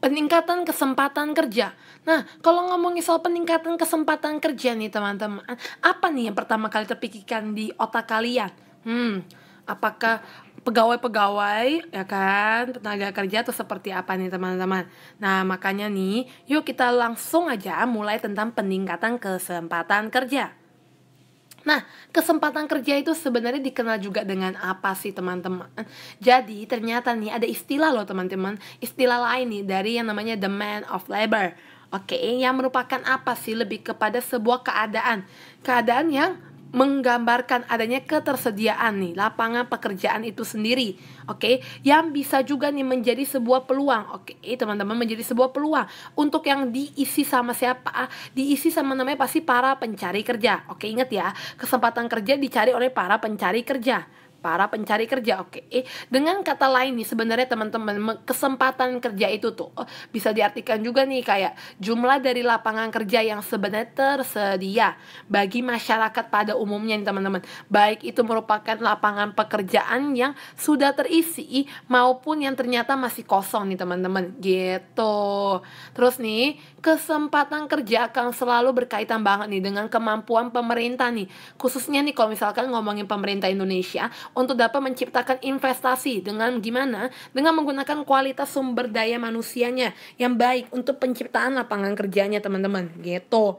peningkatan kesempatan kerja. Nah, kalau ngomongin soal peningkatan kesempatan kerja nih teman-teman, apa nih yang pertama kali terpikirkan di otak kalian? Hmm, apakah pegawai-pegawai ya kan tenaga kerja atau seperti apa nih teman-teman nah makanya nih yuk kita langsung aja mulai tentang peningkatan kesempatan kerja Nah, kesempatan kerja itu sebenarnya dikenal juga dengan apa sih teman-teman? Jadi, ternyata nih ada istilah loh teman-teman, istilah lain nih dari yang namanya the man of labor. Oke, okay, yang merupakan apa sih? Lebih kepada sebuah keadaan. Keadaan yang menggambarkan adanya ketersediaan nih lapangan pekerjaan itu sendiri, oke? Okay? Yang bisa juga nih menjadi sebuah peluang, oke? Okay? Teman-teman menjadi sebuah peluang untuk yang diisi sama siapa? Diisi sama namanya pasti para pencari kerja, oke? Okay, ingat ya, kesempatan kerja dicari oleh para pencari kerja para pencari kerja. Oke. Okay. Eh, dengan kata lain nih sebenarnya teman-teman kesempatan kerja itu tuh oh, bisa diartikan juga nih kayak jumlah dari lapangan kerja yang sebenarnya tersedia bagi masyarakat pada umumnya nih teman-teman. Baik itu merupakan lapangan pekerjaan yang sudah terisi maupun yang ternyata masih kosong nih teman-teman. Gitu. Terus nih, kesempatan kerja akan selalu berkaitan banget nih dengan kemampuan pemerintah nih. Khususnya nih kalau misalkan ngomongin pemerintah Indonesia untuk dapat menciptakan investasi dengan gimana? Dengan menggunakan kualitas sumber daya manusianya yang baik untuk penciptaan lapangan kerjanya teman-teman gitu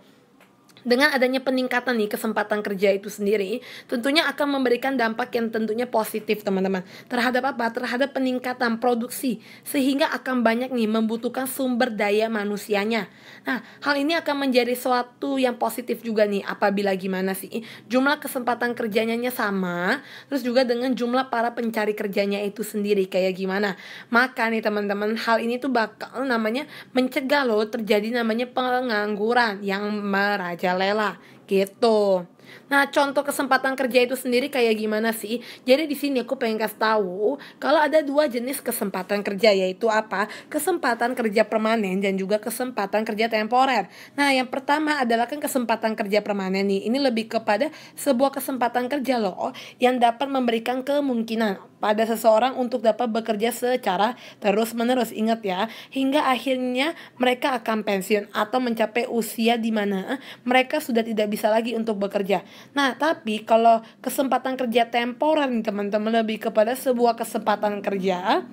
dengan adanya peningkatan nih kesempatan kerja itu sendiri tentunya akan memberikan dampak yang tentunya positif teman-teman terhadap apa terhadap peningkatan produksi sehingga akan banyak nih membutuhkan sumber daya manusianya nah hal ini akan menjadi suatu yang positif juga nih apabila gimana sih jumlah kesempatan kerjanya sama terus juga dengan jumlah para pencari kerjanya itu sendiri kayak gimana maka nih teman-teman hal ini tuh bakal namanya mencegah loh terjadi namanya pengangguran yang meraja lah gitu Nah, contoh kesempatan kerja itu sendiri kayak gimana sih? Jadi di sini aku pengen kasih tahu kalau ada dua jenis kesempatan kerja yaitu apa? Kesempatan kerja permanen dan juga kesempatan kerja temporer. Nah, yang pertama adalah kan kesempatan kerja permanen nih. Ini lebih kepada sebuah kesempatan kerja loh yang dapat memberikan kemungkinan pada seseorang untuk dapat bekerja secara terus-menerus. Ingat ya, hingga akhirnya mereka akan pensiun atau mencapai usia di mana mereka sudah tidak bisa lagi untuk bekerja kerja. Iya. Nah, tapi kalau kesempatan kerja temporer nih teman-teman lebih kepada sebuah kesempatan kerja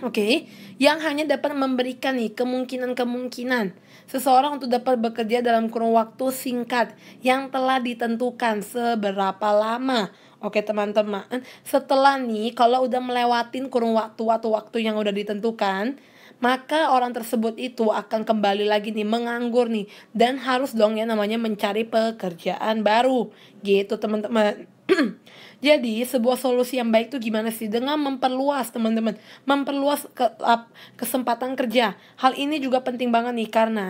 Oke, okay? yang hanya dapat memberikan nih kemungkinan-kemungkinan seseorang untuk dapat bekerja dalam kurun waktu singkat yang telah ditentukan seberapa lama. Oke teman-teman, setelah nih kalau udah melewatin kurun waktu atau waktu yang udah ditentukan, maka orang tersebut itu akan kembali lagi nih menganggur nih dan harus dong ya namanya mencari pekerjaan baru gitu teman-teman jadi sebuah solusi yang baik tuh gimana sih dengan memperluas teman-teman memperluas ke, kesempatan kerja hal ini juga penting banget nih karena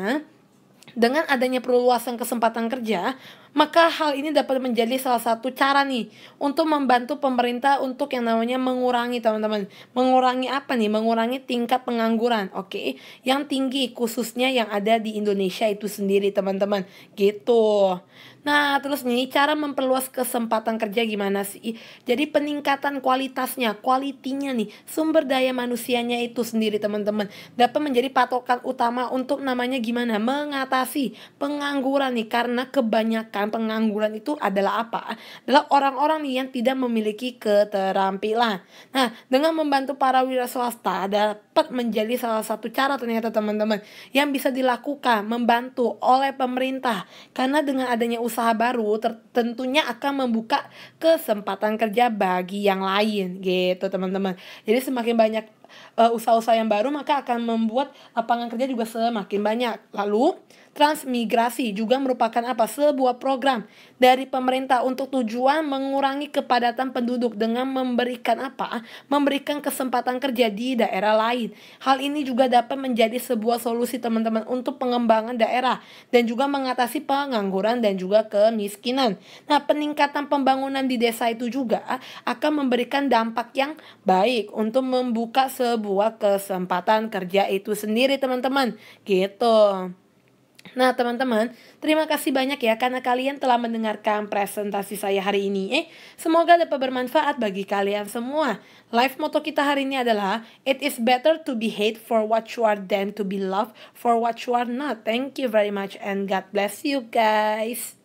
dengan adanya perluasan kesempatan kerja, maka hal ini dapat menjadi salah satu cara nih untuk membantu pemerintah untuk yang namanya mengurangi teman-teman. Mengurangi apa nih? Mengurangi tingkat pengangguran, oke? Okay? Yang tinggi khususnya yang ada di Indonesia itu sendiri teman-teman. Gitu. Nah, terus nih cara memperluas kesempatan kerja gimana sih? Jadi peningkatan kualitasnya, kualitinya nih, sumber daya manusianya itu sendiri teman-teman dapat menjadi patokan utama untuk namanya gimana mengatasi pengangguran nih karena kebanyakan perasaan pengangguran itu adalah apa? Adalah orang-orang yang tidak memiliki keterampilan. Nah, dengan membantu para wira swasta dapat menjadi salah satu cara ternyata teman-teman yang bisa dilakukan membantu oleh pemerintah karena dengan adanya usaha baru tentunya akan membuka kesempatan kerja bagi yang lain gitu teman-teman. Jadi semakin banyak eh, usaha-usaha yang baru maka akan membuat lapangan kerja juga semakin banyak. Lalu Transmigrasi juga merupakan apa? Sebuah program dari pemerintah untuk tujuan mengurangi kepadatan penduduk dengan memberikan apa? Memberikan kesempatan kerja di daerah lain. Hal ini juga dapat menjadi sebuah solusi teman-teman untuk pengembangan daerah dan juga mengatasi pengangguran dan juga kemiskinan. Nah, peningkatan pembangunan di desa itu juga akan memberikan dampak yang baik untuk membuka sebuah kesempatan kerja itu sendiri, teman-teman. Gitu. Nah teman-teman, terima kasih banyak ya karena kalian telah mendengarkan presentasi saya hari ini. Eh, semoga dapat bermanfaat bagi kalian semua. life motto kita hari ini adalah, It is better to be hate for what you are than to be loved for what you are not. Thank you very much and God bless you guys.